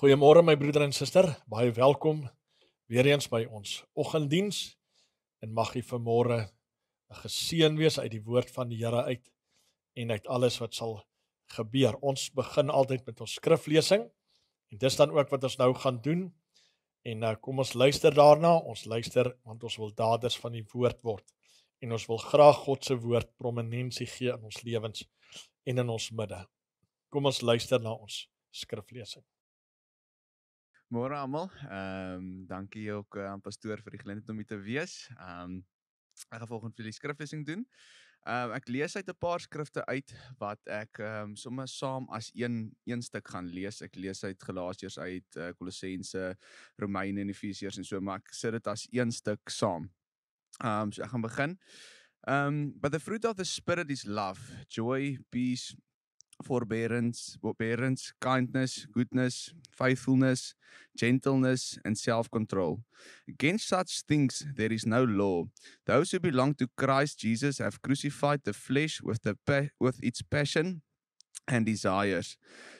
Goeiemôre my broeder en suster, baie welkom weer eens by ons oggenddiens. En mag u vanmôre geseën wees uit die woord van die Here uit en uit alles wat sal gebeur. Ons begin altyd met ons skriflesing en dis dan ook wat ons nou gaan doen. En nou kom ons luister daarna, ons luister want ons wil daders van die woord word en ons wil graag God se woord prominensie gee in ons lewens en in ons midde. Kom ons luister na ons skriflesing. Môre almal. Ehm um, dankie ook eh, aan uh, pastoor vir die geleentheid om hier te wees. Ehm um, ek gaan volgens vir die skriflesing doen. Ehm um, ek lees uit 'n paar skrifte uit wat ek ehm um, sommer saam as een een stuk gaan lees. Ek lees uit Galasiërs uit uh, Kolossense, Romeine en Efesiërs en so, maar ek sit dit as een stuk saam. Ehm um, so ek gaan begin. Ehm um, but the fruit of the spirit is love, joy, peace, forbearance, forbearance, kindness, goodness, faithfulness, gentleness, and self control. Against such things there is no law. Those who belong to Christ Jesus have crucified the flesh with, the pa- with its passion and desires.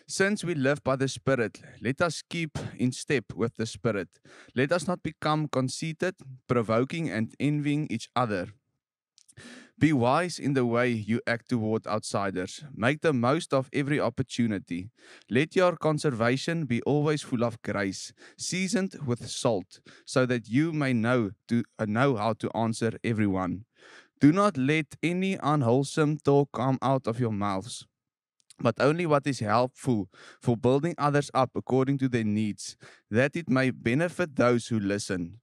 Since we live by the Spirit, let us keep in step with the Spirit. Let us not become conceited, provoking, and envying each other. Be wise in the way you act toward outsiders. Make the most of every opportunity. Let your conversation be always full of grace, seasoned with salt, so that you may know to uh, know how to answer everyone. Do not let any unwholesome talk come out of your mouths, but only what is helpful for building others up according to their needs, that it may benefit those who listen.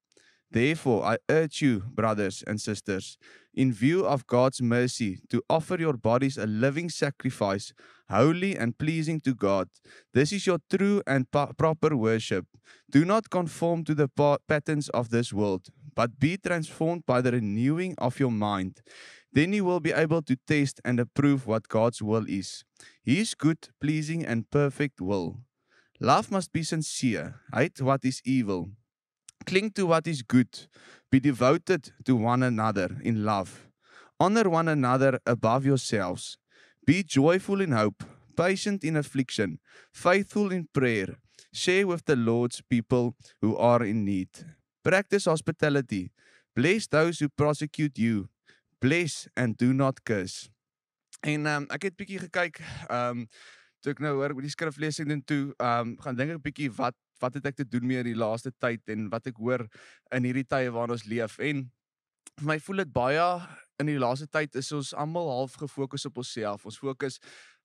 Therefore, I urge you, brothers and sisters, in view of God's mercy, to offer your bodies a living sacrifice, holy and pleasing to God. This is your true and p- proper worship. Do not conform to the pa- patterns of this world, but be transformed by the renewing of your mind. Then you will be able to taste and approve what God's will is His good, pleasing, and perfect will. Love must be sincere, hate what is evil cling to what is good, be devoted to one another in love, honor one another above yourselves, be joyful in hope, patient in affliction, faithful in prayer, share with the Lord's people who are in need. Practice hospitality, bless those who prosecute you, bless and do not curse. En um, ek het bietjie gekyk, ehm um, toe ek nou hoor met die skriflesing doen toe, ehm um, gaan dink ek bietjie wat wat het ek te doen mee in die laaste tyd en wat ek hoor in hierdie tye waarin ons leef en vir my voel dit baie in die laaste tyd is ons almal half gefokus op onsself ons fokus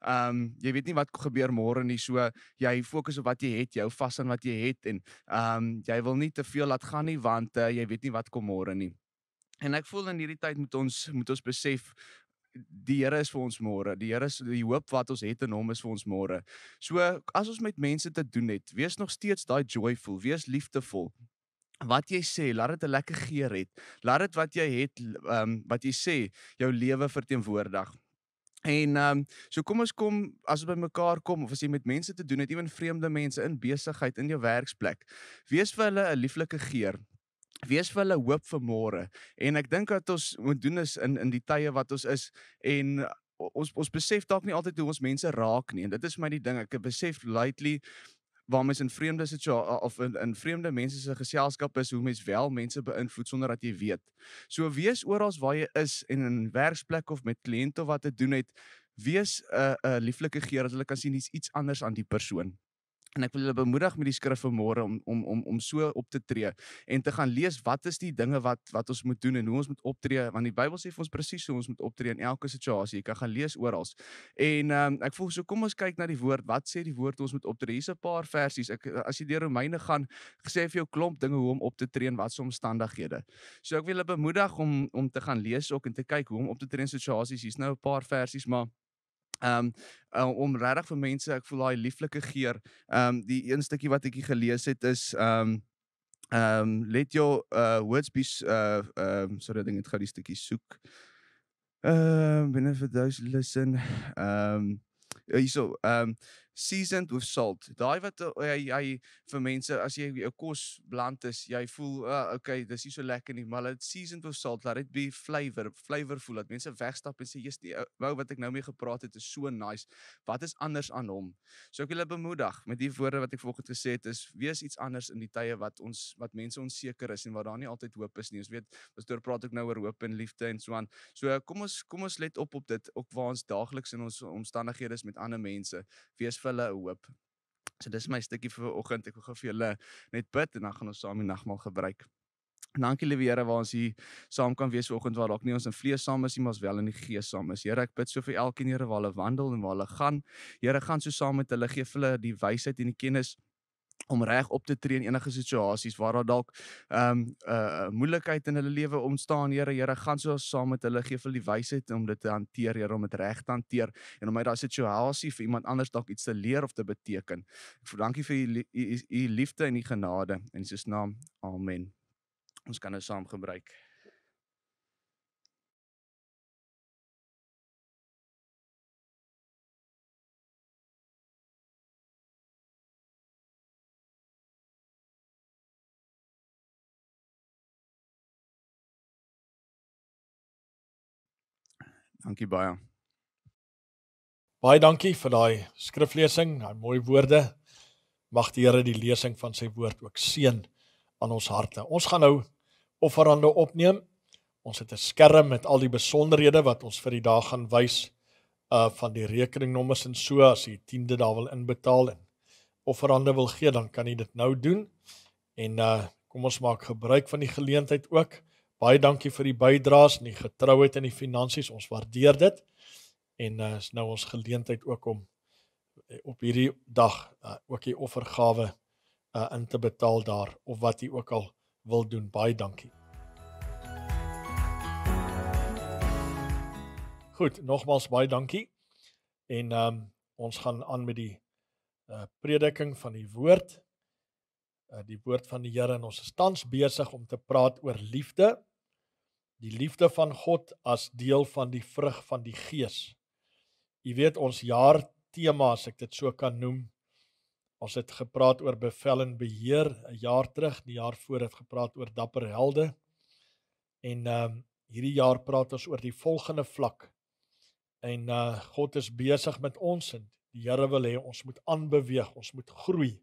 ehm um, jy weet nie wat gebeur môre nie so jy fokus op wat jy het jou vas aan wat jy het en ehm um, jy wil nie te veel laat gaan nie want uh, jy weet nie wat kom môre nie en ek voel in hierdie tyd moet ons moet ons besef die Here is vir ons môre. Die Here is die hoop wat ons het in hom is vir ons môre. So as ons met mense te doen het, wees nog steeds daai joyful, wees liefdevol. Wat jy sê, laat dit 'n lekker geur het. Laat dit wat jy het, ehm um, wat jy sê, jou lewe verteenwoordig. En ehm um, so kom ons kom as ons by mekaar kom of as jy met mense te doen het, ewen vreemde mense in besigheid in jou werksplek. Wees vir hulle 'n lieflike geur wees vir hulle hoop vir môre. En ek dink dat ons moet doen is in in die tye wat ons is en ons ons besef dalk nie altyd hoe ons mense raak nie. En dit is my die ding. Ek besef lately waar mens in vreemde situasie of in, in vreemde mense se geselskap is hoe mens wel mense beïnvloed sonder dat jy weet. So wees oral waar jy is en in 'n werksplek of met kliënte wat te doen het, wees 'n uh, eh, 'n uh, eh, lieflike geur dat hulle kan sien dis iets anders aan die persoon en ek wil julle bemoedig met die skrif van môre om om om om so op te tree en te gaan lees wat is die dinge wat wat ons moet doen en hoe ons moet optree want die Bybel sê vir ons presies hoe ons moet optree in elke situasie jy kan gaan lees oral en um, ek voel so kom ons kyk na die woord wat sê die woord ons moet optree hier's 'n paar versies ek as jy deur Romeine gaan gesê vir jou klomp dinge hoe om op te tree in watse omstandighede so ek wil julle bemoedig om om te gaan lees ook en te kyk hoe om op te tree in situasies hier's nou 'n paar versies maar Ehm um, om regtig vir mense, ek voel daai lieflike geur. Ehm um, die een stukkie wat ek hier gelees het is ehm um, ehm um, let your uh words be uh um sorry ding het gou die stukkie soek. Ehm um, binne vir those listen. Ehm um, hierso ehm um, seasoned with salt. Daai wat eh, hy hy vir mense as jy jou kos bland is, jy voel, uh, okay, dis nie so lekker nie, maar let seasoned with salt, let it be flavor, flavor voel dat mense wegstap en sê, "Jesus, die eh, wou wat ek nou mee gepraat het is so nice. Wat is anders aan hom?" So ek wil hulle bemoedig met die woorde wat ek vanoggend gesê het, is wees iets anders in die tye wat ons wat mense onseker is en waar daar nie altyd hoop is nie. Ons weet, ons deur praat ek nou oor hoop en liefde en so aan. So eh, kom ons kom ons let op op dit ook waar ons daagliks in ons omstandighede is met ander mense. Wees vir hulle 'n hoop. So dis my stukkie vir vanoggend. Ek wil gou vir julle net bid en dan gaan ons saam die nagmaal gebruik. Dankie liewe Here waar ons hier saam kan wees vanoggend waar dalk nie ons in vlees saam is nie maar ons wel in die gees saam is. Here ek bid so vir elkeen Here waar hulle wandel en waar hulle gaan. Here gaan so saam met hulle gee vir hulle die wysheid en die kennis om reg op te tree in enige situasies waar daar dalk ehm um, 'n uh, moeilikheid in hulle lewe ontstaan. Here, Here, gaan soos saam met hulle gee vir die wysheid om dit te hanteer, Here, om dit reg te hanteer en om uit daai situasie vir iemand anders dalk iets te leer of te beteken. Ek vra dankie vir u liefde en u genade in Jesus naam. Amen. Ons kan nou saam gebruik. Dankie baie. Baie dankie vir daai skriflesing, daai mooi woorde. Mag die Here die lesing van sy woord ook seën aan ons harte. Ons gaan nou offerande opneem. Ons het 'n skerm met al die besonderhede wat ons vir die dag gaan wys uh van die rekeningnommers en so as jy 10de daar wil inbetaal en offerande wil gee, dan kan jy dit nou doen. En uh kom ons maak gebruik van die geleentheid ook. Baie dankie vir die bydraes en die getrouheid in die finansies. Ons waardeer dit. En uh, is nou ons geleentheid ook om eh, op hierdie dag uh, ook die offergawe uh, in te betaal daar of wat jy ook al wil doen. Baie dankie. Goed, nogmaals baie dankie. En um, ons gaan aan met die uh, prediking van die woord. Uh, die woord van die Here en ons is tans besig om te praat oor liefde die liefde van God as deel van die vrug van die Gees. Jy weet ons jaar tema as ek dit so kan noem. Ons het gepraat oor bevel en beheer 'n jaar terug, die jaar voor het gepraat oor dapper helde. En ehm uh, hierdie jaar praat ons oor die volgende vlak. En uh God is besig met ons en die Here wil hê ons moet aanbeweeg, ons moet groei.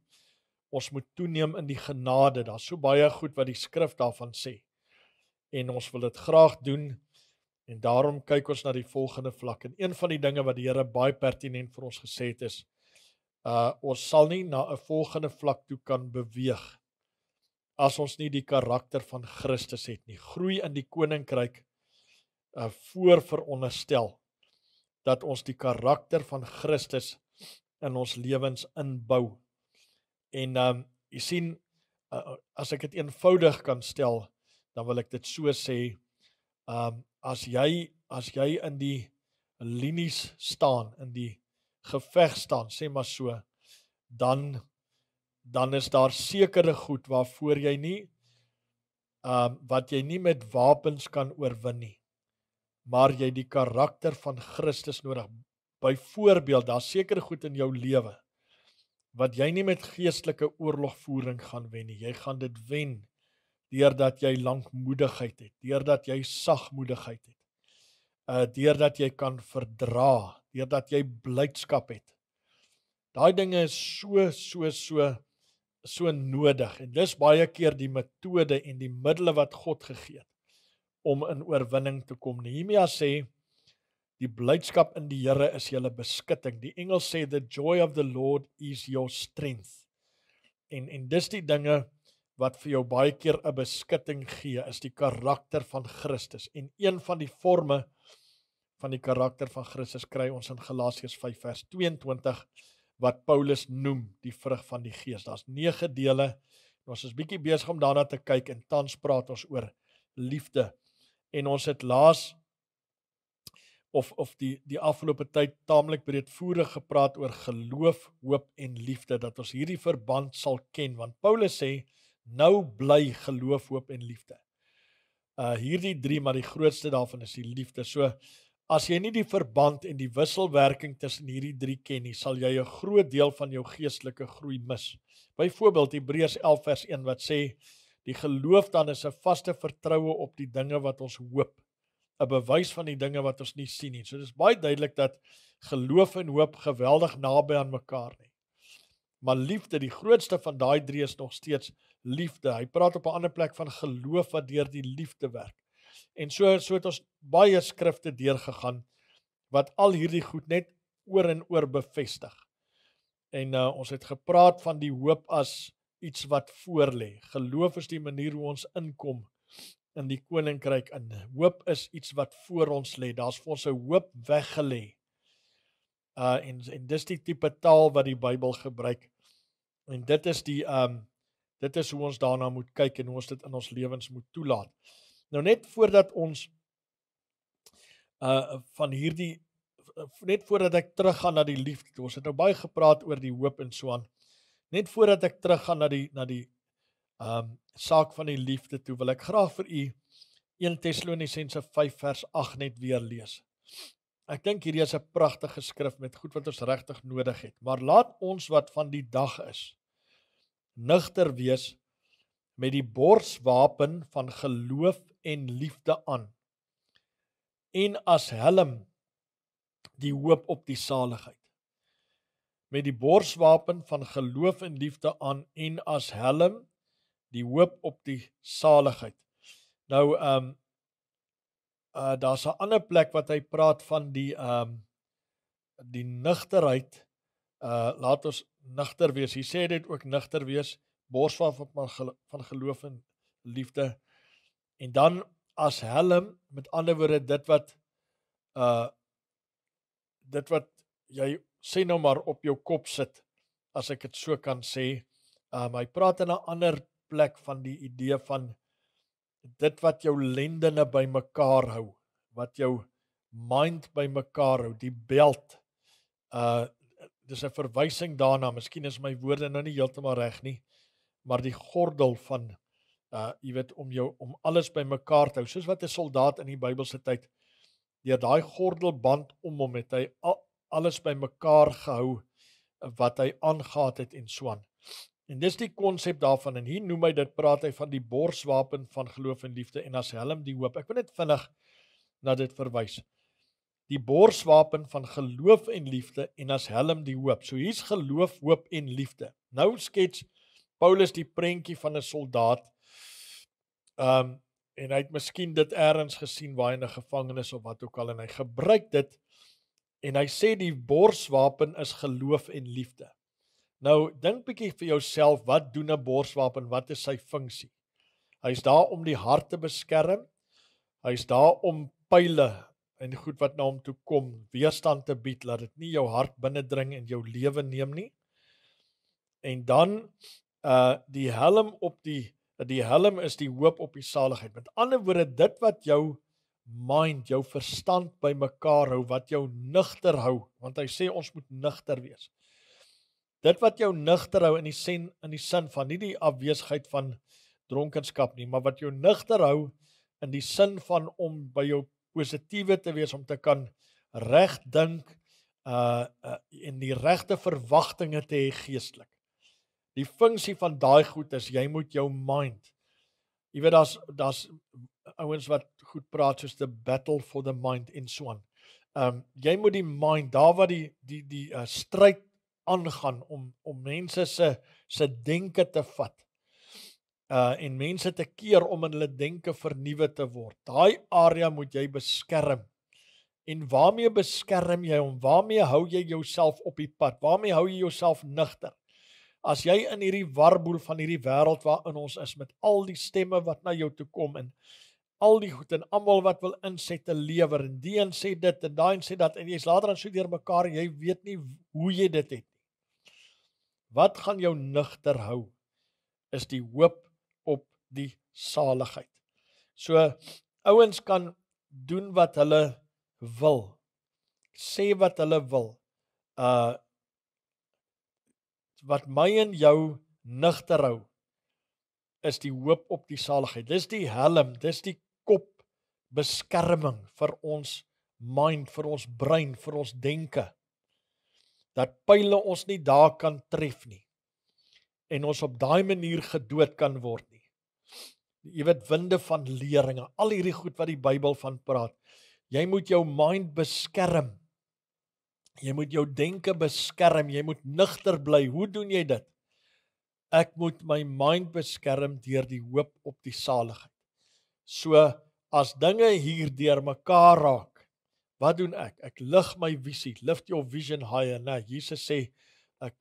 Ons moet toeneem in die genade. Daar's so baie goed wat die skrif daarvan sê en ons wil dit graag doen. En daarom kyk ons na die volgende vlak en een van die dinge wat die Here baie pertinent vir ons gesê het is uh ons sal nie na 'n volgende vlak toe kan beweeg as ons nie die karakter van Christus het nie. Groei in die koninkryk uh voor veronderstel dat ons die karakter van Christus in ons lewens inbou. En ehm um, jy sien uh, uh, as ek dit eenvoudig kan stel, dan wil ek dit so sê. Um as jy as jy in die linies staan in die geveg staan, sê maar so, dan dan is daar sekere goed waarvoor jy nie um wat jy nie met wapens kan oorwin nie. Maar jy die karakter van Christus nodig. Byvoorbeeld, daar sekere goed in jou lewe wat jy nie met geestelike oorlogvoering gaan wen nie. Jy gaan dit wen deurdat jy lankmoedigheid het, deurdat jy sagmoedigheid het. Uh deurdat jy kan verdra, deurdat jy blydskap het. Daai dinge is so so so so nodig en dis baie keer die metode en die middele wat God gegee het om in oorwinning te kom. Nehemia sê die blydskap in die Here is julle beskutting. Die Engels sê the joy of the Lord is your strength. En en dis die dinge wat vir jou baie keer 'n beskutting gee, is die karakter van Christus. En een van die forme van die karakter van Christus kry ons in Galasiërs 5 vers 22 wat Paulus noem die vrug van die Gees. Daar's 9 dele. Ons is bietjie besig om daarna te kyk en tans praat ons oor liefde. En ons het laas of of die die afgelope tyd taamlik breedvoerig gepraat oor geloof, hoop en liefde dat ons hierdie verband sal ken want Paulus sê nou bly geloof, hoop en liefde. Uh hierdie drie, maar die grootste daarvan is die liefde. So as jy nie die verband en die wisselwerking tussen hierdie drie ken nie, sal jy 'n groot deel van jou geestelike groei mis. Byvoorbeeld Hebreërs 11 vers 1 wat sê die geloof dan is 'n vaste vertroue op die dinge wat ons hoop, 'n bewys van die dinge wat ons nie sien nie. So dis baie duidelik dat geloof en hoop geweldig naby aan mekaar lê. Maar liefde, die grootste van daai drie is nog steeds liefde. Hy praat op 'n ander plek van geloof wat deur die liefde werk. En so so het ons baie skrifte deurgegaan wat al hierdie goed net oor en oor bevestig. En uh, ons het gepraat van die hoop as iets wat voorlê. Geloof is die manier hoe ons inkom in die koninkryk in. Hoop is iets wat voor ons lê. Daar's vir ons 'n hoop weggelê. Uh en en dis die tipe taal wat die Bybel gebruik. En dit is die um dit is hoe ons daarna moet kyk en hoe ons dit in ons lewens moet toelaat. Nou net voordat ons uh van hierdie uh, net voordat ek teruggaan na die liefde. Ons het nou baie gepraat oor die hoop en so aan. Net voordat ek teruggaan na die na die ehm um, saak van die liefde toe wil ek graag vir u 1 Tessalonisense 5 vers 8 net weer lees. Ek dink hierdie is 'n pragtige skrif met goed wat ons regtig nodig het. Maar laat ons wat van die dag is nugter wees met die borswapen van geloof en liefde aan en as helm die hoop op die saligheid met die borswapen van geloof en liefde aan en as helm die hoop op die saligheid nou ehm um, uh daar's 'n ander plek wat hy praat van die ehm um, die nugterheid uh laat ons nugter wees. Hy sê dit ook nugter wees, borsvaal van van, gel van geloof en liefde. En dan as helm, met ander woorde dit wat uh dit wat jy sê nou maar op jou kop sit as ek dit so kan sê. Um hy praat in 'n ander plek van die idee van dit wat jou lendene bymekaar hou, wat jou mind bymekaar hou, die belt. Uh dis 'n verwysing daarna. Miskien is my woorde nou nie heeltemal reg nie, maar die gordel van uh jy weet om jou om alles bymekaar te hou, soos wat 'n soldaat in die Bybelse tyd deur daai gordelband om hom het hy alles bymekaar gehou eh, wat hy aangaat het en swan. En dis die konsep daarvan en hier noem hy dit praat hy van die borswapen van geloof en liefde en as helm die hoop. Ek wil net vinnig na dit verwys die borswapen van geloof en liefde en as helm die hoop. So hier's geloof, hoop en liefde. Nou skets Paulus die prentjie van 'n soldaat. Ehm um, en hy het miskien dit eers gesien waar hy in 'n gevangenis of wat ook al en hy gebruik dit en hy sê die borswapen is geloof en liefde. Nou dink bietjie vir jouself, wat doen 'n borswapen? Wat is sy funksie? Hy's daar om die hart te beskerm. Hy's daar om pile en goed wat na hom toe kom weerstand te bied laat dit nie jou hart binnendring en jou lewe neem nie en dan uh die helm op die die helm is die hoop op die saligheid met ander woorde dit wat jou mind jou verstand bymekaar hou wat jou nugter hou want hy sê ons moet nugter wees dit wat jou nugter hou in die sin in die sin van nie die afwesigheid van dronkenskap nie maar wat jou nugter hou in die sin van om by jou positiewe te wees om te kan reg dink uh, uh en die regte verwagtinge te hê geestelik. Die funksie van daai goed is jy moet jou mind. Jy weet daar's daar's ouens wat goed praat soos the battle for the mind in Swan. Ehm um, jy moet die mind daar waar die die die uh, stryd aangaan om om mense se se denke te vat uh en mense te keer om in hulle denke vernuwe te word. Daai area moet jy beskerm. En waarmee beskerm jy hom? Waarmee hou jy jouself op die pad? Waarmee hou jy jouself nugter? As jy in hierdie warboel van hierdie wêreld waarin ons is met al die stemme wat na jou toe kom en al die goed en almal wat wil inset te lewer en die een sê dit en daai een sê dat en jy's later dan so deur mekaar, jy weet nie hoe jy dit het nie. Wat gaan jou nugter hou? Is die hoop die saligheid. So ouens kan doen wat hulle wil. Sê wat hulle wil. Uh wat my en jou nigter hou is die hoop op die saligheid. Dis die helm, dis die kop beskerming vir ons mind, vir ons brein, vir ons denke. Dat pile ons nie daar kan tref nie. En ons op daai manier gedood kan word. Nie jy weet winde van leringe, al hierdie goed wat die Bybel van praat. Jy moet jou mind beskerm. Jy moet jou denke beskerm, jy moet nugter bly. Hoe doen jy dit? Ek moet my mind beskerm deur die hoop op die saligheid. So as dinge hier deur mekaar raak, wat doen ek? Ek lig my visie. Lift your vision higher, né? Nou, nee, Jesus sê,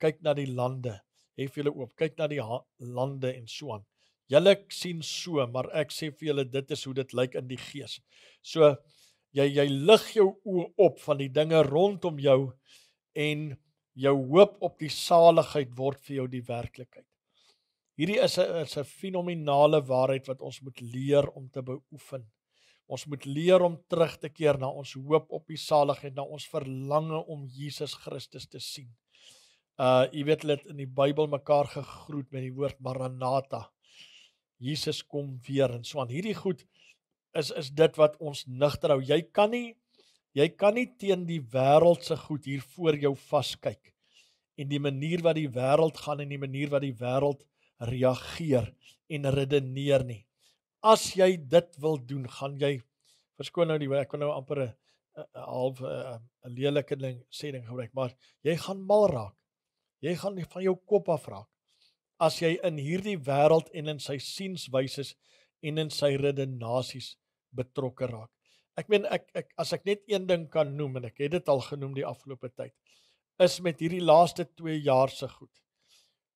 kyk na die lande. Hef julle oop, kyk na die lande en so aan. Julle sien so, maar ek sê vir julle dit is hoe dit lyk in die gees. So jy jy lig jou oë op van die dinge rondom jou en jou hoop op die saligheid word vir jou die werklikheid. Hierdie is 'n 'n fenominale waarheid wat ons moet leer om te beoefen. Ons moet leer om terug te keer na ons hoop op die saligheid, na ons verlange om Jesus Christus te sien. Uh jy weet dit in die Bybel mekaar gegroet met die woord Maranatha. Jesus kom weer en so aan hierdie goed is is dit wat ons nigter hou. Jy kan nie jy kan nie teen die wêreld se goed hier voor jou vaskyk en die manier wat die wêreld gaan en die manier wat die wêreld reageer en redeneer nie. As jy dit wil doen, gaan jy verskoon nou die ek wil nou amper 'n half 'n lelike ding sê ding gebruik, maar jy gaan mal raak. Jy gaan van jou kop af raak as jy in hierdie wêreld en in sy sienwyses en in sy redenasies betrokke raak. Ek meen ek ek as ek net een ding kan noem en ek het dit al genoem die afgelope tyd is met hierdie laaste 2 jaar se goed.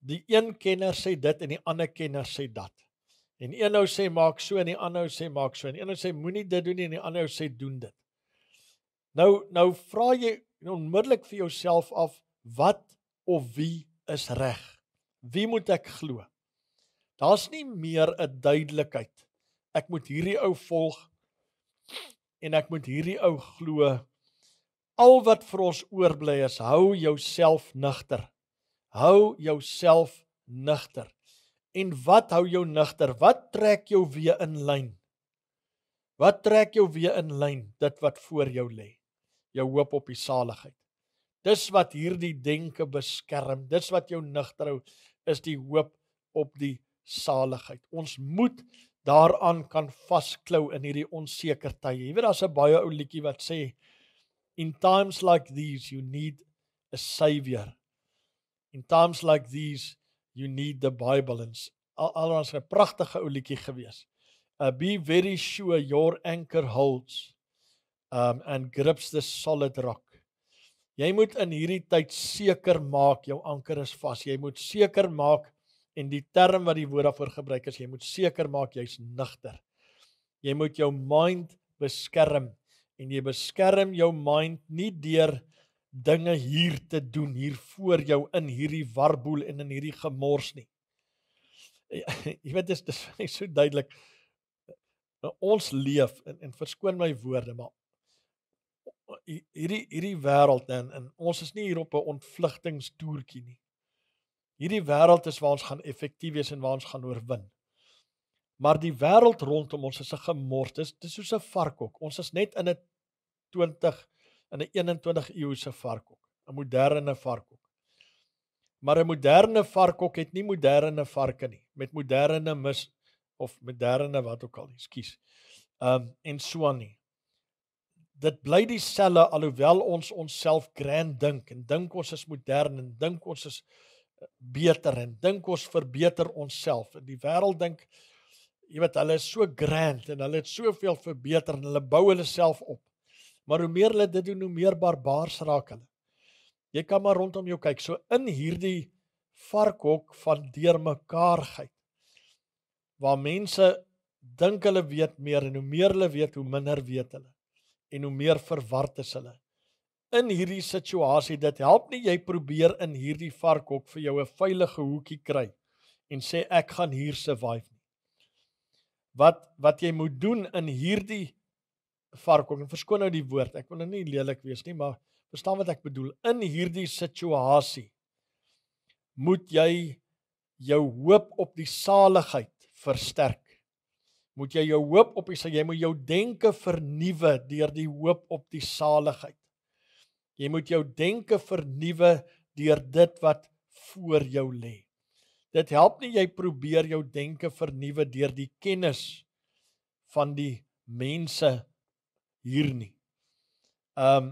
Die een kenner sê dit en die ander kenner sê dat. En een nou sê maak so en die ander nou sê maak so en een nou sê moenie dit doen nie en die ander nou sê doen dit. Nou nou vra jy onmiddellik vir jouself af wat of wie is reg? Wie moet ek glo? Daar's nie meer 'n duidelikheid. Ek moet hierdie ou volg en ek moet hierdie ou glo. Al wat vir ons oorbly is, hou jouself nugter. Hou jouself nugter. En wat hou jou nugter? Wat trek jou weer in lyn? Wat trek jou weer in lyn dit wat voor jou lê? Jou hoop op die saligheid. Dis wat hierdie denke beskerm. Dis wat jou nugter hou is die hoop op die saligheid. Ons moet daaraan kan vasklou in hierdie onseker tye. Jy weet daar's 'n baie ou liedjie wat sê in times like these you need a savior. In times like these you need the Bible. Ons al, al ons 'n pragtige ou liedjie gewees. Uh, be very sure your anchor holds um and grips the solid rock. Jy moet in hierdie tyd seker maak jou anker is vas. Jy moet seker maak en die term wat die woord daarvoor gebruik is, jy moet seker maak jy's nugter. Jy moet jou mind beskerm en jy beskerm jou mind nie deur dinge hier te doen hier voor jou in hierdie warboel en in hierdie gemors nie. Jy weet dit is dis so duidelik. Ons leef en, en verskoon my woorde, maar hierdie hierdie wêreld en, en ons is nie hier op 'n ontvlugtingstoertjie nie. Hierdie wêreld is waar ons gaan effektief wees en waar ons gaan oorwin. Maar die wêreld rondom ons is 'n gemors. Dit is soos 'n varkhok. Ons is net in 'n 20 in 'n 21 eeuse varkhok, 'n moderne varkhok. Maar 'n moderne varkhok het nie moderne varke nie met moderne mis of moderne wat ook al, ekskuus. Ehm um, en so aan nie dit bly dieselfde alhoewel ons onsself grand dink en dink ons is modern en dink ons is eh, beter en dink ons verbeter onsself. En die wêreld dink jy weet hulle is so grand en hulle het soveel verbeter en hulle bou hulle self op. Maar hoe meer hulle dit doen, hoe meer barbaars raak hulle. Jy kan maar rondom jou kyk. So in hierdie varkhok van deurmekaarheid waar mense dink hulle weet meer en hoe meer hulle weet, hoe minder weet hulle en hoe meer verward is hulle. In hierdie situasie dit help nie jy probeer in hierdie varkhok vir jou 'n veilige hoekie kry en sê ek gaan hier survive nie. Wat wat jy moet doen in hierdie varkhok en verskoon nou die woord, ek wil nou nie lelik wees nie, maar verstaan wat ek bedoel. In hierdie situasie moet jy jou hoop op die saligheid versterk moet jy jou hoop op hê, jy moet jou denke vernuwe deur die hoop op die saligheid. Jy moet jou denke vernuwe deur dit wat voor jou lê. Dit help nie jy probeer jou denke vernuwe deur die kennis van die mense hier nie. Um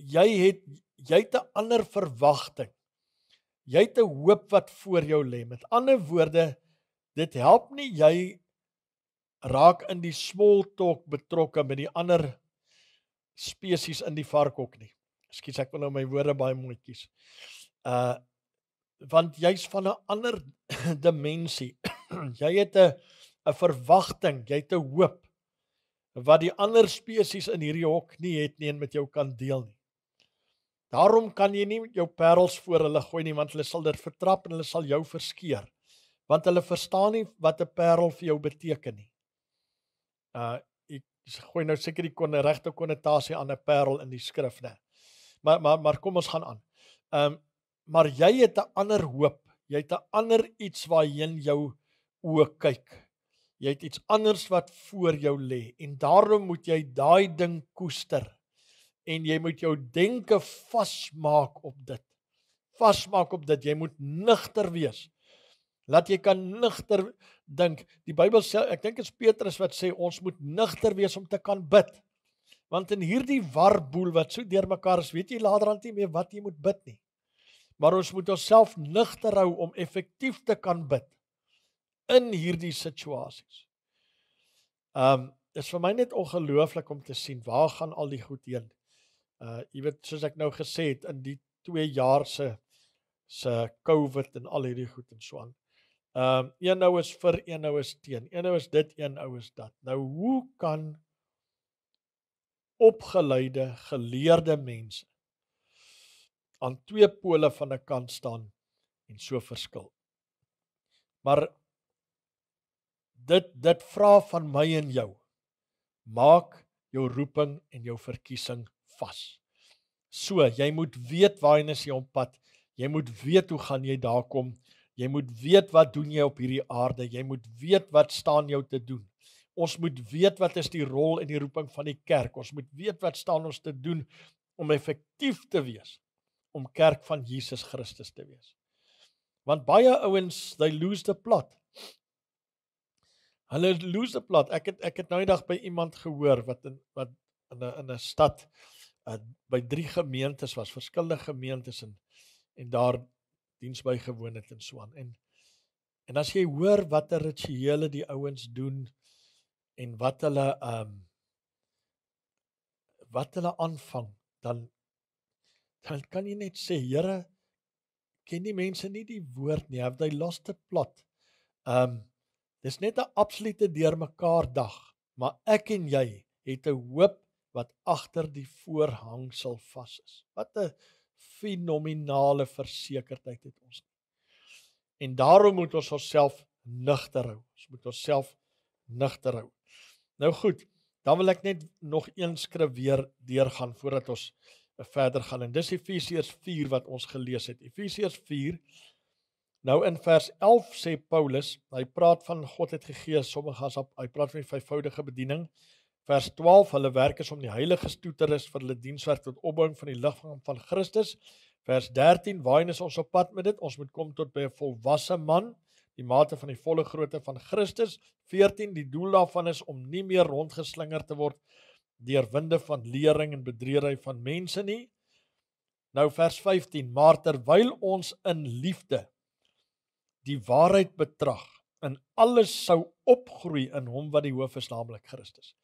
jy het jy het 'n ander verwagting. Jy het 'n hoop wat voor jou lê. Met ander woorde, dit help nie jy raak in die small talk betrokke by die ander spesies in die varkhok nie. Ekskuus, ek wil nou my woorde baie mooi kies. Uh want jy's van 'n ander dimensie. jy het 'n 'n verwagting, jy het 'n hoop wat die ander spesies in hierdie hok nie het nie en met jou kan deel nie. Daarom kan jy nie jou parels voor hulle gooi nie want hulle sal dit vertrap en hulle sal jou verskeer. Want hulle verstaan nie wat 'n parel vir jou beteken nie uh ek gooi nou seker die konne regte konnotasie aan 'n parel in die skrif nê. Maar maar maar kom ons gaan aan. Ehm um, maar jy het 'n ander hoop. Jy het 'n ander iets waarheen jou oë kyk. Jy het iets anders wat voor jou lê en daarom moet jy daai ding koester. En jy moet jou denke vasmaak op dit. Vasmaak op dit. Jy moet nigter wees laat jy kan ligter dink. Die Bybel sê, ek dink dit is Petrus wat sê ons moet ligter wees om te kan bid. Want in hierdie warboel wat so deurmekaar is, weet jy later aan nie meer wat jy moet bid nie. Maar ons moet onsself ligter hou om effektief te kan bid in hierdie situasies. Um ehm, dit is vir my net ongelooflik om te sien waar gaan al die goed heen. Uh jy weet soos ek nou gesê het in die 2 jaar se se COVID en al hierdie goed en so aan. Ehm um, een nou is vir een nou is teen. Een nou is dit, een nou is dat. Nou hoe kan opgeleide, geleerde mense aan twee pole van 'n kant staan en so verskil? Maar dit dit vra van my en jou. Maak jou roeping en jou verkiesing vas. So, jy moet weet waar jy op pad. Jy moet weet hoe gaan jy daar kom. Jy moet weet wat doen jy op hierdie aarde. Jy moet weet wat staan jou te doen. Ons moet weet wat is die rol en die roeping van die kerk. Ons moet weet wat staan ons te doen om effektief te wees om kerk van Jesus Christus te wees. Want baie ouens, they lose the plot. Hulle lose the plot. Ek het ek het nou eendag by iemand gehoor wat in wat in 'n in 'n stad uh, by drie gemeentes was, verskillende gemeentes en en daar diens bygewoon het en so aan. En en as jy hoor watter rituele die ouens doen en wat hulle ehm um, wat hulle aanvang, dan dan kan jy net sê, Here, ken die mense nie die woord nie. Have they lost the plot? Ehm um, dis net 'n absolute deurmekaar dag, maar ek en jy het 'n hoop wat agter die voorhang sal vas is. Wat 'n fenominale versekerdheid het ons nie. En daarom moet ons onsself nugter hou. Ons moet onsself nugter hou. Nou goed, dan wil ek net nog een skrif weer deurgaan voordat ons verder gaan. En dis Efesiërs 4 wat ons gelees het. Efesiërs 4 Nou in vers 11 sê Paulus, hy praat van God het gegee sommige as hy praat van die vyfvoudige bediening. Vers 12: Hulle werk is om die heilige stoeteris vir hulle dienswerk tot opbouing van die liggaam van Christus. Vers 13: Waarheen is ons op pad met dit? Ons moet kom tot by 'n volwasse man, die mate van die volle grootte van Christus. 14: Die doel daarvan is om nie meer rondgeslinger te word deur winde van leering en bedreery van mense nie. Nou vers 15: Maar terwyl ons in liefde die waarheid betrag, in alles sou opgroei in hom wat die hoof is, naamlik Christus.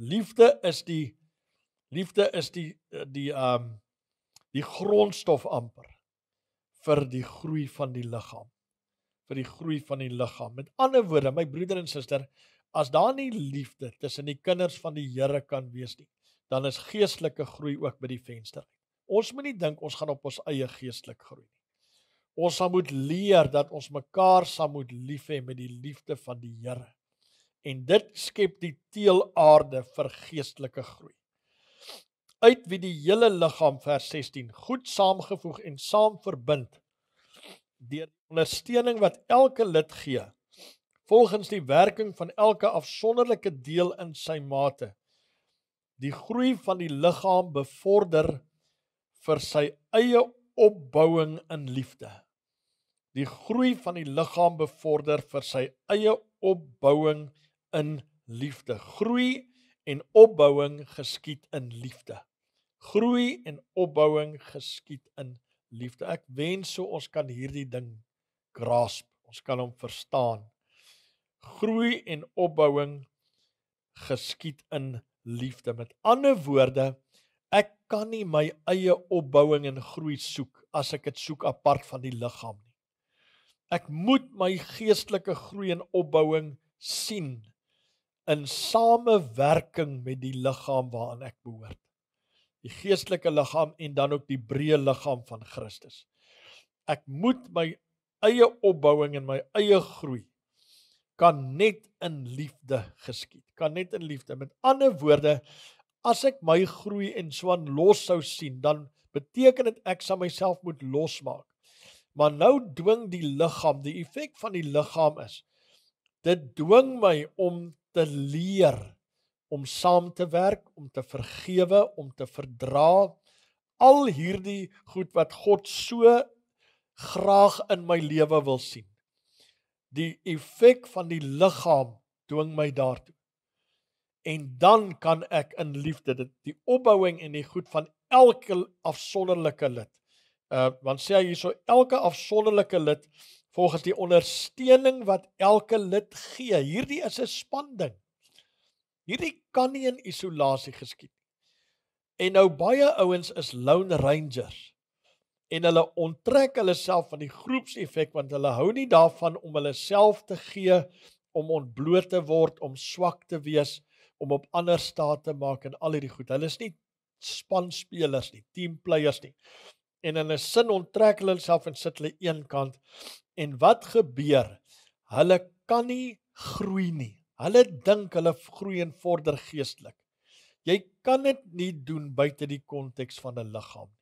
Liefde is die liefde is die eh, die ehm um, die grondstof amper vir die groei van die liggaam. Vir die groei van die liggaam. Met ander woorde, my broeder en suster, as daar nie liefde tussen die kinders van die Here kan wees nie, dan is geestelike groei ook by die venster. Ons moenie dink ons gaan op ons eie geestelik groei nie. Ons sal moet leer dat ons mekaar sal moet lief hê met die liefde van die Here en dit skep die teelaarde vir geestelike groei. Uit wie die hele liggaam vers 16 goed saamgevoeg en saamverbind deur ondersteuning wat elke lid gee volgens die werking van elke afsonderlike deel in sy mate die groei van die liggaam bevorder vir sy eie opbouing in liefde die groei van die liggaam bevorder vir sy eie opbouing in liefde. Groei en opbouing geskied in liefde. Groei en opbouing geskied in liefde. Ek wens so ons kan hierdie ding grasp. Ons kan hom verstaan. Groei en opbouing geskied in liefde. Met ander woorde, ek kan nie my eie opbouing en groei soek as ek dit soek apart van die liggaam nie. Ek moet my geestelike groei en opbouing sien in samewerking met die liggaam waaraan ek behoort. Die geestelike liggaam en dan ook die breë liggaam van Christus. Ek moet my eie opbouing en my eie groei kan net in liefde geskied. Kan net in liefde. Met ander woorde, as ek my groei en swan los sou sien, dan beteken dit ek sal myself moet losmaak. Maar nou dwing die liggaam, die effek van die liggaam is dit dwing my om te leer om saam te werk, om te vergewe, om te verdra. Al hierdie goed wat God so graag in my lewe wil sien. Die effek van die liggaam dwing my daartoe. En dan kan ek in liefde dit die opbouing en die goed van elke afsonderlike lid. Uh want sê hy hierso elke afsonderlike lid volgens die ondersteuning wat elke lid gee. Hierdie is 'n spanning. Hierdie kan nie in isolasie geskied nie. En nou baie ouens is lone rangers en hulle onttrek hulle self van die groepseffek want hulle hou nie daarvan om hulle self te gee om ontbloot te word, om swak te wees, om op ander staat te maak en al hierdie goed. Hulle is nie spanspelers nie, teamplayers nie. En in 'n sin onttrek hulle self en sit hulle eenkant En wat gebeur? Hulle kan nie groei nie. Hulle dink hulle groei en vorder geestelik. Jy kan dit nie doen buite die konteks van 'n liggaam nie.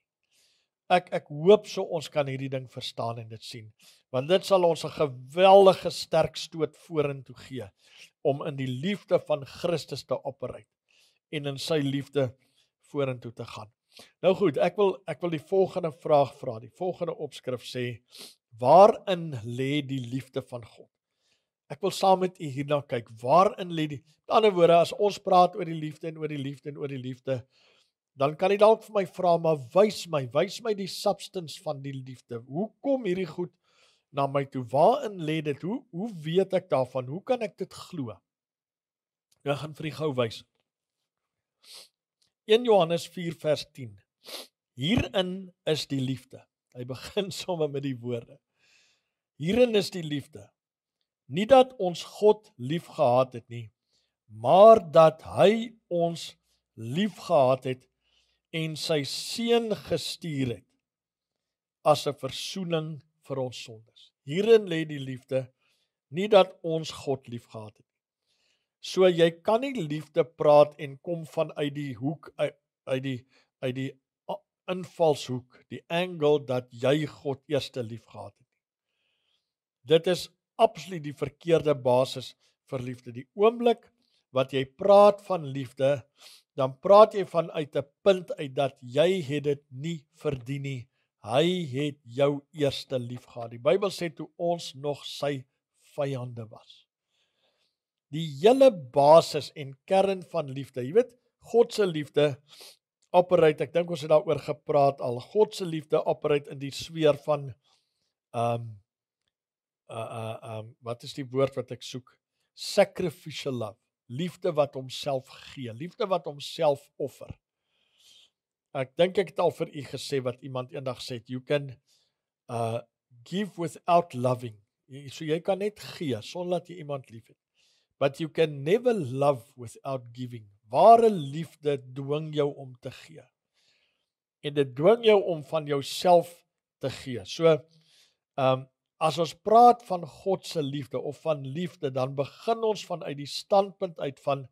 Ek ek hoop so ons kan hierdie ding verstaan en dit sien, want dit sal ons 'n geweldige sterk stoot vorentoe gee om in die liefde van Christus te opereer en in sy liefde vorentoe te gaan. Nou goed, ek wil ek wil die volgende vraag vra. Die volgende opskrif sê Waarin lê die liefde van God? Ek wil saam met u hierna kyk. Waarin lê die? In ander woorde, as ons praat oor die liefde en oor die liefde en oor die liefde, dan kan jy dalk vir my vra, maar wys my, wys my die substance van die liefde. Hoe kom hierdie goed na my toe? Waarin lê dit? Hoe hoe weet ek daarvan? Hoe kan ek dit glo? Nou, ek gaan vir u gou wys. 1 Johannes 4 vers 10. Hierin is die liefde. Hy begin sommer met die woorde. Hierin is die liefde. Nie dat ons God liefgehad het nie, maar dat hy ons liefgehad het en sy seun gestuur het as 'n versoening vir ons sondes. Hierin lê die liefde, nie dat ons God liefgehad het nie. So jy kan nie liefde praat en kom vanuit die hoek uit, uit die uit die invalshoek, die angle dat jy God eerste liefgehad het. Dit is absoluut die verkeerde basis vir liefde. Die oomblik wat jy praat van liefde, dan praat jy vanuit 'n punt uit dat jy het dit nie verdien nie. Hy het jou eerste liefgehad. Die Bybel sê toe ons nog sy vyande was. Die hele basis en kern van liefde, jy weet, God se liefde operate, ek dink ons het daaroor gepraat al. God se liefde operate in die sweer van ehm um, uh uh um wat is die woord wat ek soek? Sacrificial love. Liefde wat homself gee, liefde wat homself offer. Ek dink ek het al vir u gesê wat iemand eendag sê, you can uh give without loving. So jy kan net gee sonder dat jy iemand liefhet. But you can never love without giving. Ware liefde dwing jou om te gee. En dit dwing jou om van jouself te gee. So ehm um, As ons praat van God se liefde of van liefde, dan begin ons vanuit die standpunt uit van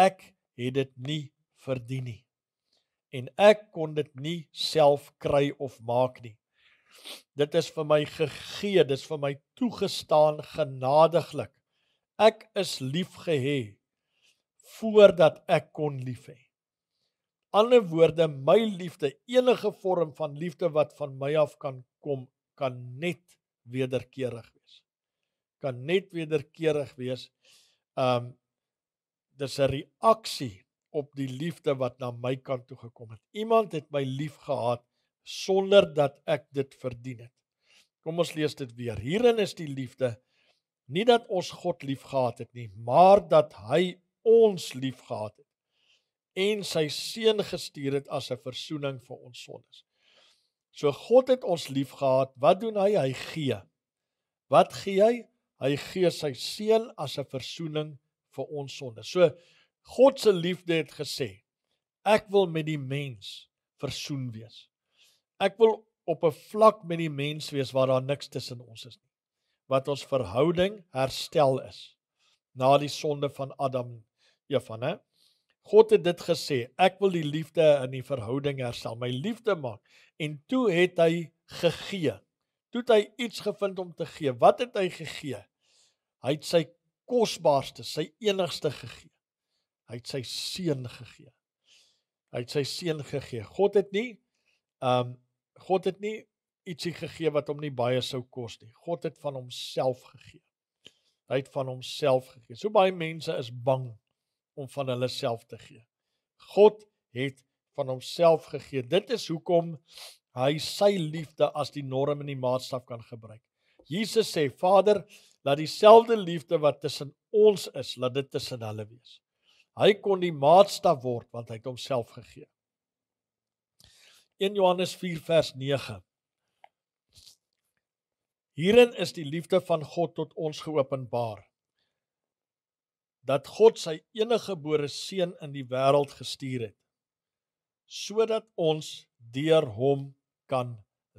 ek het dit nie verdien nie. En ek kon dit nie self kry of maak nie. Dit is vir my gegee, dit is vir my toegestaan genadiglik. Ek is liefgehê voordat ek kon lief hê. Ander woorde, my liefde, enige vorm van liefde wat van my af kan kom, kan net wederkerig wees. Kan net wederkerig wees. Um dis 'n reaksie op die liefde wat na my kant toe gekom het. Iemand het my liefgehad sonder dat ek dit verdien het. Kom ons lees dit weer. Hierin is die liefde nie dat ons God liefgehad het nie, maar dat hy ons liefgehad het en sy seun gestuur het as 'n verzoening vir ons sondes. So God het ons liefgehad. Wat doen hy? Hy gee. Wat gee hy? Hy gee sy seun as 'n verzoening vir ons sonde. So God se liefde het gesê, ek wil met die mens versoen wees. Ek wil op 'n vlak met die mens wees waar daar niks tussen ons is nie. Wat ons verhouding herstel is na die sonde van Adam en Eva, né? God het dit gesê, ek wil die liefde in die verhouding herstel, my liefde maak. En toe het hy gegee. Toe het hy iets gevind om te gee. Wat het hy gegee? Hy het sy kosbaarste, sy enigste gegee. Hy het sy seun gegee. Hy het sy seun gegee. God het nie ehm um, God het nie ietsie gegee wat hom nie baie sou kos nie. God het van homself gegee. Hy het van homself gegee. So baie mense is bang om van hulle self te gee. God het van homself gegee. Dit is hoekom hy sy liefde as die norm en die maatstaf kan gebruik. Jesus sê: "Vader, laat dieselfde liefde wat tussen ons is, laat dit tussen hulle wees." Hy kon die maatstaf word want hy het homself gegee. 1 Johannes 4 vers 9 Hierin is die liefde van God tot ons geopenbaar dat God sy eniggebore seun in die wêreld gestuur het sodat ons deur hom kan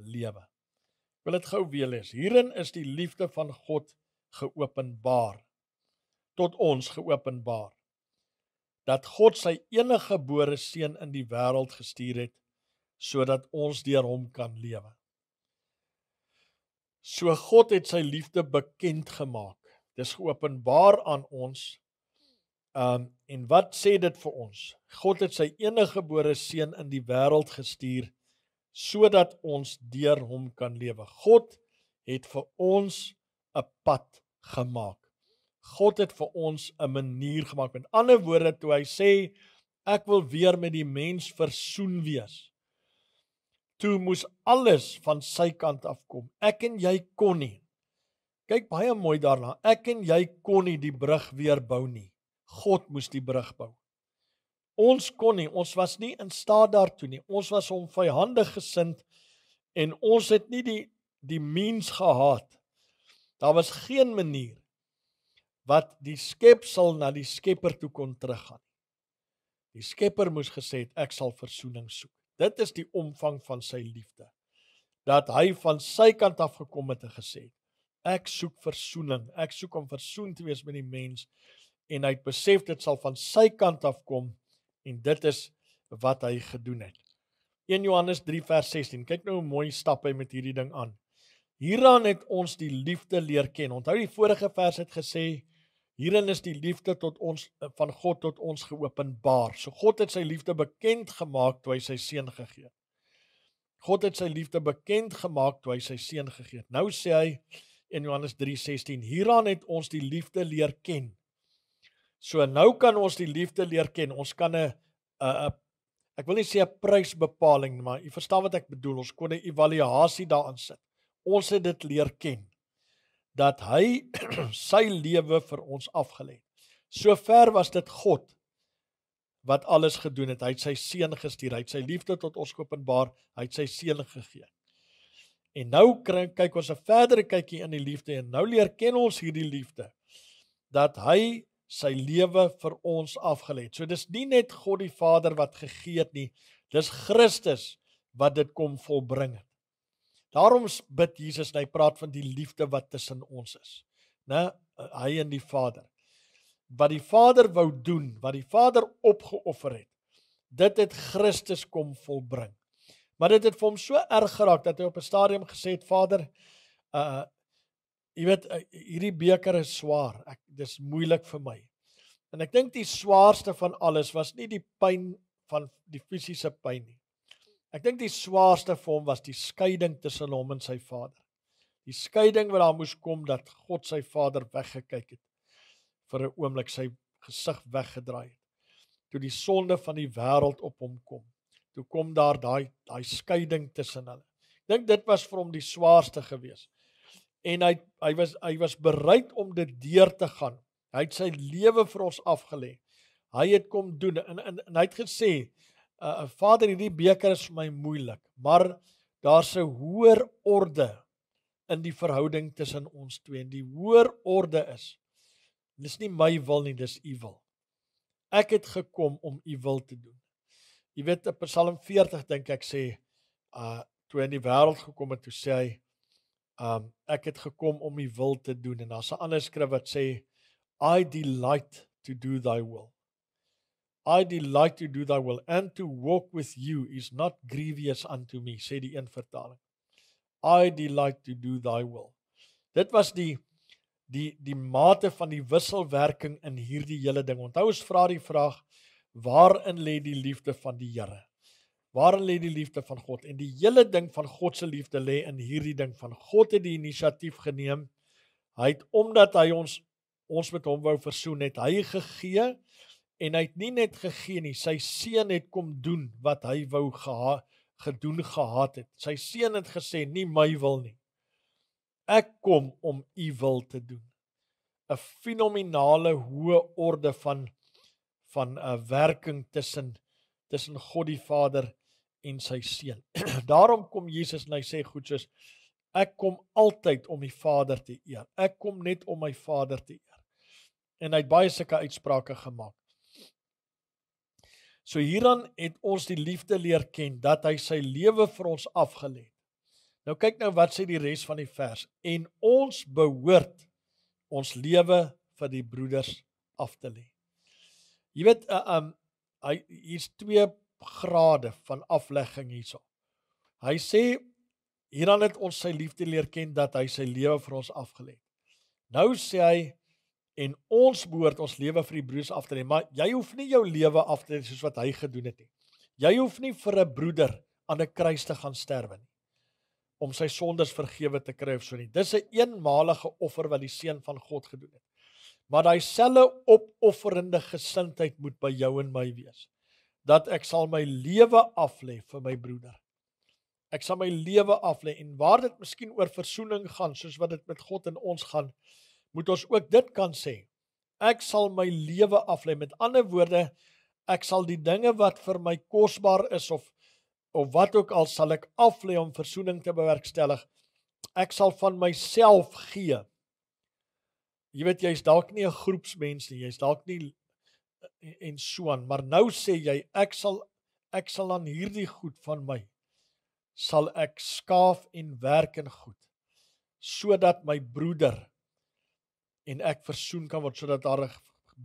lewe. Ek wil dit gou weer lees. Hierin is die liefde van God geopenbaar tot ons geopenbaar dat God sy eniggebore seun in die wêreld gestuur het sodat ons deur hom kan lewe. So God het sy liefde bekend gemaak. Dis geopenbaar aan ons Ehm um, en wat sê dit vir ons? God het sy eniggebore seun in die wêreld gestuur sodat ons deur hom kan lewe. God het vir ons 'n pad gemaak. God het vir ons 'n manier gemaak. In ander woorde, toe hy sê ek wil weer met die mens versoen wees, toe moes alles van sy kant af kom. Ek en jy kon nie. Kyk baie mooi daarna. Ek en jy kon nie die brug weer bou nie. God moes die brug bou. Ons kon nie, ons was nie in staat daartoe nie. Ons was hom vyhandig gesind en ons het nie die die mens gehaat. Daar was geen manier wat die skepsel na die Skepper toe kon teruggaan nie. Die Skepper moes gesê het ek sal verzoening soek. Dit is die omvang van sy liefde. Dat hy van sy kant af gekom het en gesê het ek soek verzoening. Ek soek om versoen te wees met die mens en hy het besef dit sal van sy kant af kom en dit is wat hy gedoen het. 1 Johannes 3 vers 16. Kyk nou hoe mooi stap hy met hierdie ding aan. Hieraan het ons die liefde leer ken. Onthou die vorige vers het gesê hierin is die liefde tot ons van God tot ons geopenbaar. So God het sy liefde bekend gemaak toe hy sy seun gegee het. God het sy liefde bekend gemaak toe hy sy seun gegee het. Nou sê hy in Johannes 3:16, hieraan het ons die liefde leer ken. So nou kan ons die liefde leer ken. Ons kan 'n 'n ek wil nie sê 'n prysbepaling nie, maar u verstaan wat ek bedoel. Ons kon 'n evaluasie daaraan sit. Ons het dit leer ken dat hy sy lewe vir ons afgelê het. So ver was dit God wat alles gedoen het. Hy het sy seun gestuur. Hy het sy liefde tot ons openbaar. Hy het sy seun gegee. En nou kry kyk ons 'n verdere kykie in die liefde en nou leer ken ons hierdie liefde dat hy sy lewe vir ons afgelê het. So dis nie net God die Vader wat gegee het nie. Dis Christus wat dit kom volbring het. Daarom bid Jesus, hy praat van die liefde wat tussen ons is. Né? Hy en die Vader. Wat die Vader wou doen, wat die Vader opgeoffer het, dit het Christus kom volbring. Maar dit het vir hom so erg geraak dat hy op 'n stadium gesê het, Vader, uh jy weet eh, hierdie beker is swaar. Ek dis moeilik vir my. En ek dink die swaarste van alles was nie die pyn van die fisiese pyn nie. Ek dink die swaarste vir hom was die skeiding tussen hom en sy vader. Die skeiding wat daar moes kom dat God sy vader weggekyk het vir 'n oomblik sy gesig weggedraai het. Toe die sonde van die wêreld op hom kom. Toe kom daar daai daai skeiding tussen hulle. Ek dink dit was vir hom die swaarste geweest en hy hy was hy was bereid om dit deur te gaan. Hy het sy lewe vir ons afgelê. Hy het kom doen en en, en hy het gesê, uh, "Vader, hierdie beker is vir my moeilik, maar daar's 'n hoër orde in die verhouding tussen ons twee en die hoër orde is dis nie my wil nie, dis u wil. Ek het gekom om u wil te doen." Jy weet, Psalm 40 dink ek sê, uh toe in die wêreld gekom het, toe sê hy um ek het gekom om u wil te doen en daar's 'n ander skrif wat sê I delight to do thy will. I delight to do thy will and to walk with you is not grievous unto me sê die een vertaling. I delight to do thy will. Dit was die die die mate van die wisselwerking in hierdie hele ding. Onthou ons vra die vraag waarin lê die liefde van die Here? Waarin lê die liefde van God? En die hele ding van God se liefde lê in hierdie ding van God het die inisiatief geneem. Hy het omdat hy ons ons met hom wou versoen het, hy gegee en hy het nie net gegee nie, sy seun het kom doen wat hy wou geha gedoen gehad het. Sy seun het gesê nie my wil nie. Ek kom om u wil te doen. 'n Fenominale hoë orde van van 'n eh, werking tussen tussen God die Vader en sy seun. Daarom kom Jesus en hy sê goed soos ek kom altyd om die Vader te eer. Ek kom net om my Vader te eer. En hy het baie sulke uitsprake gemaak. So hieraan het ons die liefde leer ken dat hy sy lewe vir ons afgelê het. Nou kyk nou wat sê die res van die vers en ons behoort ons lewe vir die broeders af te lê. Jy weet, uh, um hy hier's twee grade van aflegging hierso. Hy sê hieraan het ons sy liefde leer ken dat hy sy lewe vir ons afgelê het. Nou sê hy en ons behoort ons lewe vir die broers af te lê, maar jy hoef nie jou lewe af te lê soos wat hy gedoen het nie. Jy hoef nie vir 'n broeder aan 'n kruis te gaan sterwe nie om sy sondes vergewe te kry of so nie. Dis 'n eenmalige offer wat die seun van God gedoen het. Maar daai selfe opofferende gesindheid moet by jou en my wees dat ek sal my lewe aflê vir my broeder. Ek sal my lewe aflê en waar dit miskien oor versoening gaan soos wat dit met God en ons gaan, moet ons ook dit kan sê. Ek sal my lewe aflê. Met ander woorde, ek sal die dinge wat vir my kosbaar is of of wat ook al sal ek aflê om versoening te bewerkstellig. Ek sal van myself gee. Jy weet jy's dalk nie 'n groepsmens nie, jy's dalk nie en, en so aan. Maar nou sê jy ek sal ek sal aan hierdie goed van my sal ek skaaf en werk in goed sodat my broeder en ek versoen kan word sodat daar 'n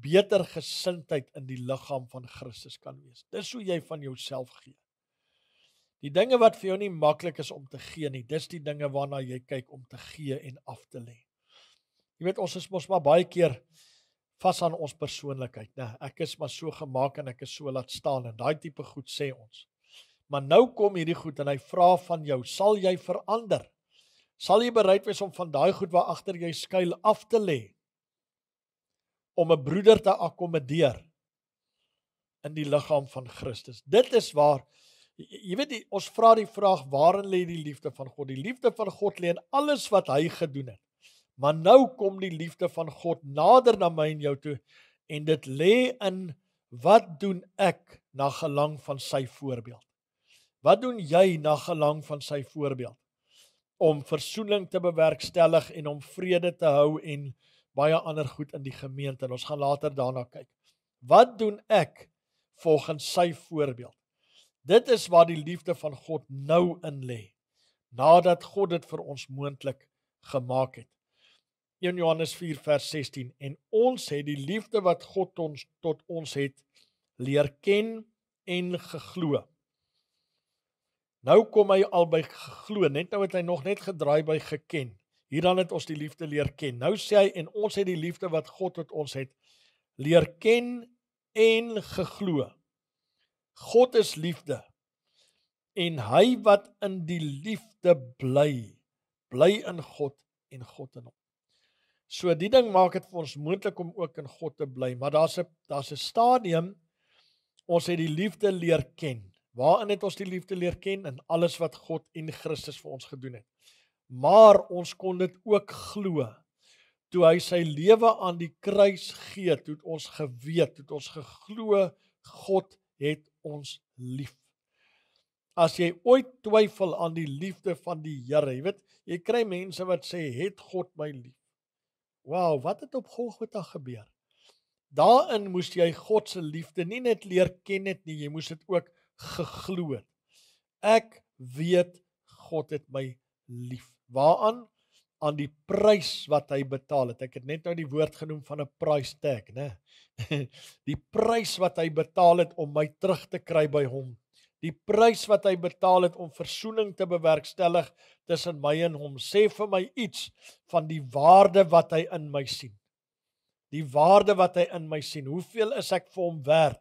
beter gesindheid in die liggaam van Christus kan wees. Dis hoe jy van jouself gee. Die dinge wat vir jou nie maklik is om te gee nie, dis die dinge waarna jy kyk om te gee en af te lê. Jy weet ons is mos maar baie keer vas aan ons persoonlikheid, né? Ek is maar so gemaak en ek is so laat staan en daai tipe goed sê ons. Maar nou kom hierdie goed en hy vra van jou, sal jy verander? Sal jy bereid wees om van daai goed waar agter jy skuil af te lê? Om 'n broeder te akkommodeer in die liggaam van Christus. Dit is waar jy weet die, ons vra die vraag waarin lê die liefde van God? Die liefde van God lê in alles wat hy gedoen het. Maar nou kom die liefde van God nader na my en jou toe en dit lê in wat doen ek na gelang van sy voorbeeld? Wat doen jy na gelang van sy voorbeeld? Om versoening te bewerkstellig en om vrede te hou en baie ander goed in die gemeente. En ons gaan later daarna kyk. Wat doen ek volgens sy voorbeeld? Dit is waar die liefde van God nou in lê nadat God dit vir ons moontlik gemaak het. 1 Johannes 4 vers 16 en ons het die liefde wat God ons tot ons het leer ken en geglo. Nou kom hy al by geglo, net nou het hy nog net gedraai by geken. Hierdan het ons die liefde leer ken. Nou sê hy en ons het die liefde wat God tot ons het leer ken en geglo. God is liefde. En hy wat in die liefde bly, bly in God en God in hom. So die ding maak dit vir ons moontlik om ook in God te bly, maar daar's 'n daar's 'n stadium ons het die liefde leer ken. Waarin het ons die liefde leer ken in alles wat God en Christus vir ons gedoen het. Maar ons kon dit ook glo toe hy sy lewe aan die kruis gee, het ons geweet, het ons geglo God het ons lief. As jy ooit twyfel aan die liefde van die Here, jy weet, jy kry mense wat sê het God my lief. Wow, wat het op Golgotha gebeur? Daarin moes jy God se liefde nie net leer ken het nie, jy moes dit ook geglo het. Ek weet God het my lief. Waaraan? Aan die prys wat hy betaal het. Ek het net nou die woord genoem van 'n price tag, né? Die prys wat hy betaal het om my terug te kry by hom die prys wat hy betaal het om verzoening te bewerkstellig tussen my en hom sê vir my iets van die waarde wat hy in my sien die waarde wat hy in my sien hoeveel is ek vir hom werd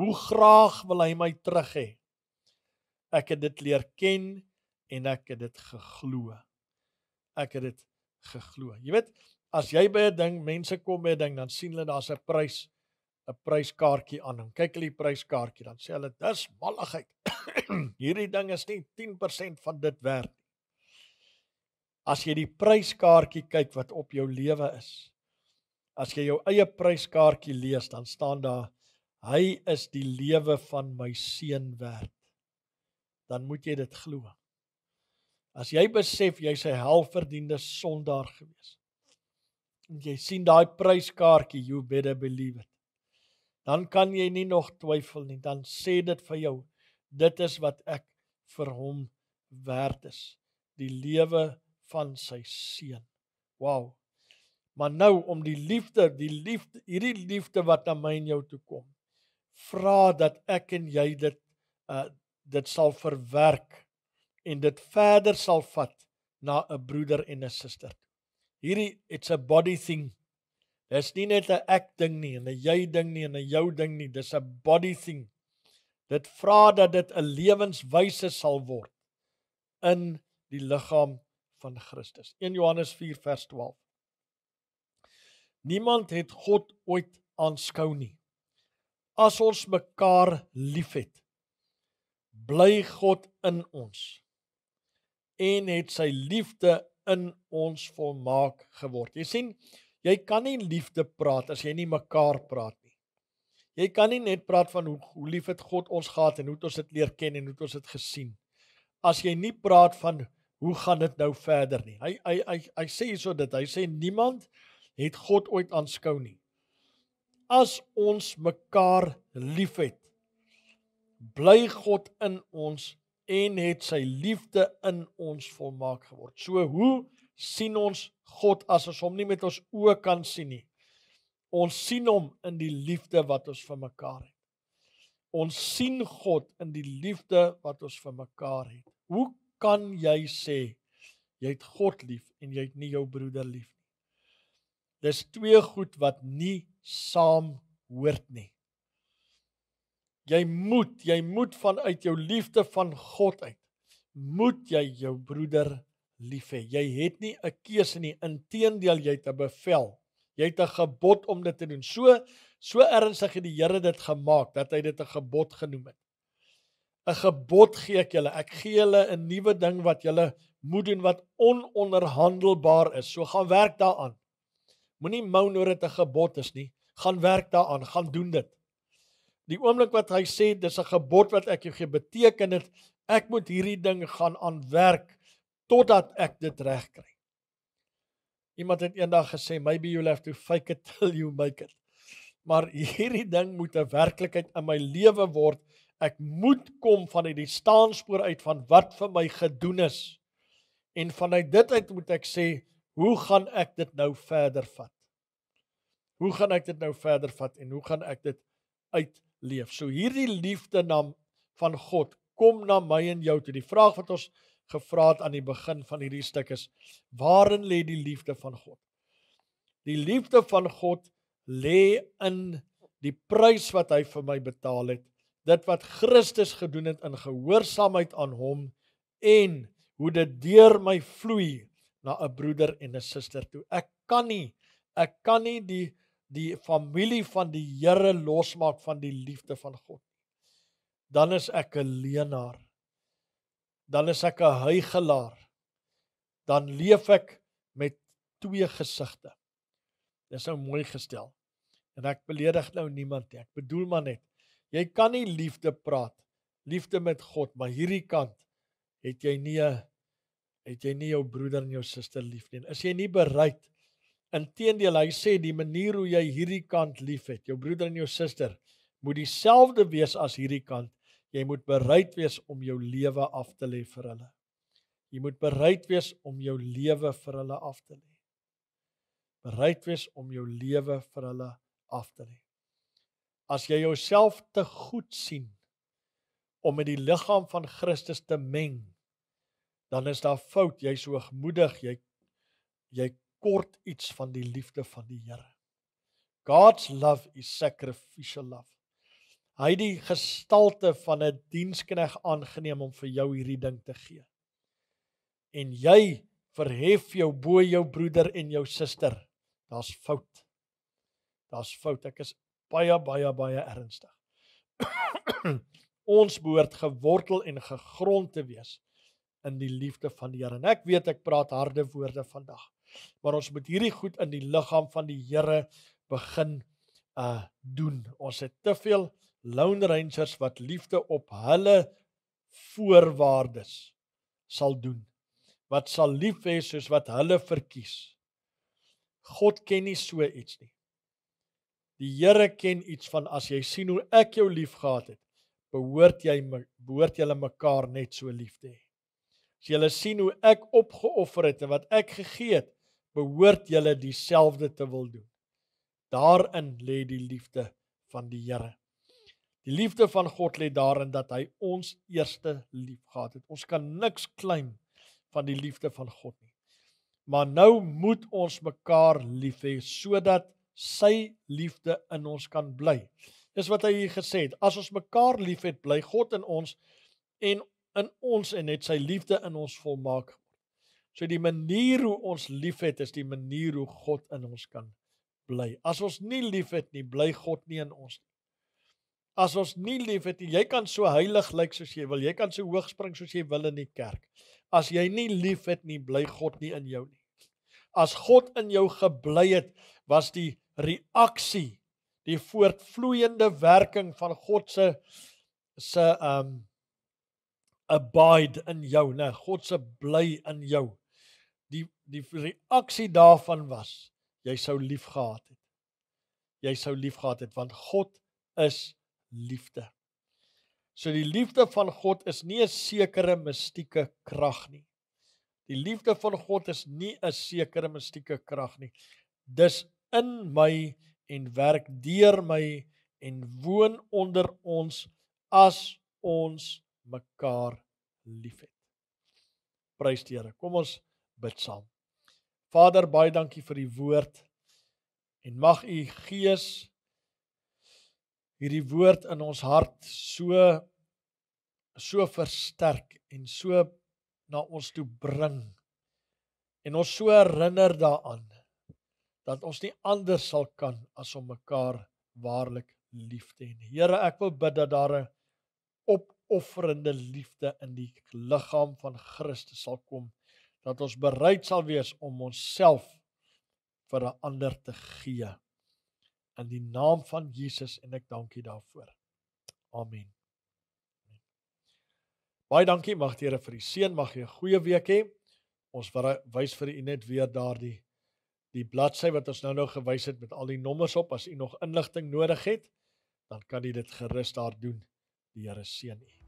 hoe graag wil hy my terug hê ek het dit leer ken en ek het dit geglo ek het dit geglo jy weet as jy by 'n ding mense kom by 'n ding dan sien hulle daar's 'n prys 'n pryskaartjie aan. Dan kyk hulle die pryskaartjie dan sê hulle dis malligheid. Hierdie ding is nie 10% van dit werd nie. As jy die pryskaartjie kyk wat op jou lewe is. As jy jou eie pryskaartjie lees, dan staan daar hy is die lewe van my seun werd. Dan moet jy dit glo. As jy besef jy se helverdiende sondaar gewees. En jy sien daai pryskaartjie, you better believe it dan kan jy nie nog twyfel nie. Dan sê dit vir jou, dit is wat ek vir hom werd is, die lewe van sy seun. Wow. Maar nou om die liefde, die liefde, hierdie liefde wat na my en jou toe kom, vra dat ek en jy dit uh dit sal verwerk en dit verder sal vat na 'n broeder en 'n suster. Hierdie it's a body thing. Dis nie net 'n ek ding nie en 'n jy ding nie en 'n jou ding nie, dis 'n body thing. Dit vra dat dit 'n lewenswyse sal word in die liggaam van Christus. 1 Johannes 4 vers 12. Niemand het God ooit aanskou nie. As ons mekaar liefhet, bly God in ons en het sy liefde in ons volmaak geword. Jy sien, Jy kan nie liefde praat as jy nie mekaar praat nie. Jy kan nie net praat van hoe, hoe lief het God ons gehad en hoe het ons dit leer ken en hoe het ons dit gesien. As jy nie praat van hoe gaan dit nou verder nie. Hy hy hy, hy sê hierso dit. Hy sê niemand het God ooit aanskou nie. As ons mekaar liefhet, bly God in ons en het sy liefde in ons volmaak geword. So hoe sien ons God as ons hom nie met ons oë kan sien nie. Ons sien hom in die liefde wat ons vir mekaar het. Ons sien God in die liefde wat ons vir mekaar het. Hoe kan jy sê jy het God lief en jy het nie jou broeder lief nie? Dis twee goed wat nie saam hoort nie. Jy moet, jy moet vanuit jou liefde van God uit moet jy jou broeder lief hê. Jy het nie 'n keuse nie. Inteendeel, jy het 'n bevel. Jy het 'n gebod om dit te doen. So so ernstig het die Here dit gemaak dat hy dit 'n gebod genoem het. 'n Gebod gee ek julle. Ek gee julle 'n nuwe ding wat julle moet doen wat ononderhandelbaar is. So gaan werk daaraan. Moenie mou oor dit 'n gebod is nie. Gaan werk daaraan. Gaan doen dit. Die oomblik wat hy sê dis 'n gebod wat ek jou gee, beteken dit ek moet hierdie ding gaan aanwerk totdat ek dit reg kry. Iemand het eendag gesê maybe you have to fake it till you make it. Maar hierdie ding moet 'n werklikheid in my lewe word. Ek moet kom van uit die staanspoor uit van wat vir my gedoen is. En vanuit dit uit moet ek sê, hoe gaan ek dit nou verder vat? Hoe gaan ek dit nou verder vat en hoe gaan ek dit uitleef? So hierdie liefde naam van God kom na my en jou toe. Die vraag wat ons gevra het aan die begin van hierdie stuk is: Waarin lê die liefde van God? Die liefde van God lê in die prys wat hy vir my betaal het, dit wat Christus gedoen het in gehoorsaamheid aan hom en hoe dit deur my vloei na 'n broeder en 'n suster toe. Ek kan nie ek kan nie die die familie van die Here losmaak van die liefde van God. Dan is ek 'n leenaar dan is ek 'n huigelaar. Dan leef ek met twee gesigte. Dis nou mooi gestel. En ek beledig nou niemand nie. Ek bedoel maar net. Jy kan nie liefde praat, liefde met God, maar hierdie kant het jy nie het jy nie jou broeder en jou suster lief nie. Is jy nie bereid? Inteendeel, hy sê die manier hoe jy hierdie kant liefhet, jou broeder en jou suster, moet dieselfde wees as hierdie kant. Jy moet bereid wees om jou lewe af te lê vir hulle. Jy moet bereid wees om jou lewe vir hulle af te lê. Bereid wees om jou lewe vir hulle af te lê. As jy jouself te goed sien om met die liggaam van Christus te meng, dan is daar fout. Jy's hoogmoedig, jy jy kort iets van die liefde van die Here. God's love is sacrificial love. Hy die gestalte van 'n die dienskneg aangeneem om vir jou hierdie ding te gee. En jy verhef jou bo jou broeder en jou suster. Daar's fout. Daar's fout. Ek is baie baie baie ernstig. Ons behoort gewortel en gegrond te wees in die liefde van die Here. En ek weet ek praat harde woorde vandag. Maar ons moet hierdie goed in die liggaam van die Here begin uh doen. Ons het te veel uh Lone Rangers wat liefde op hulle voorwaardes sal doen. Wat sal lief hê soos wat hulle verkies. God ken nie so iets nie. Die Here ken iets van as jy sien hoe ek jou liefgehad het, behoort jy behoort julle mekaar net so lief te hê. As jy sien hoe ek opgeoffer het en wat ek gegee het, behoort julle dieselfde te wil doen. Daarin lê die liefde van die Here. Die liefde van God lê daarin dat hy ons eerste lief gehad het. Ons kan niks klein van die liefde van God nie. Maar nou moet ons mekaar lief hê sodat sy liefde in ons kan bly. Dis wat hy hier gesê het. As ons mekaar liefhet, bly God in ons en in ons en net sy liefde in ons volmaak word. So die manier hoe ons liefhet is die manier hoe God in ons kan bly. As ons nie liefhet nie, bly God nie in ons nie as ons nie lief het nie. Jy kan so heilig lyk soos jy wil. Jy kan so hoog spring soos jy wil in die kerk. As jy nie lief het nie, bly God nie in jou nie. As God in jou gebly het, was die reaksie, die voortvloeiende werking van God se se um abide in jou, né? God se bly in jou. Die die reaksie daarvan was jy sou lief gehad het. Jy sou lief gehad het want God is liefde. So die liefde van God is nie 'n sekere mistieke krag nie. Die liefde van God is nie 'n sekere mistieke krag nie. Dis in my en werk deur my en woon onder ons as ons mekaar liefhet. Prys die Here. Kom ons bid saam. Vader, baie dankie vir u woord en mag u gees hierdie woord in ons hart so so versterk en so na ons toe bring en ons so herinner daaraan dat ons nie anders sal kan as om mekaar waarlik lief te hê. Here, ek wil bid dat daar 'n opofferende liefde in die liggaam van Christus sal kom dat ons bereid sal wees om onsself vir 'n ander te gee in die naam van Jesus en ek dankie daarvoor. Amen. Baie dankie, mag die Here vir u seën, mag jy 'n goeie week hê. Ons wys vir u net weer daardie die bladsy wat ons nou nou gewys het met al die nommers op as u nog inligting nodig het, dan kan u dit gerus daar doen. Die Here seën u.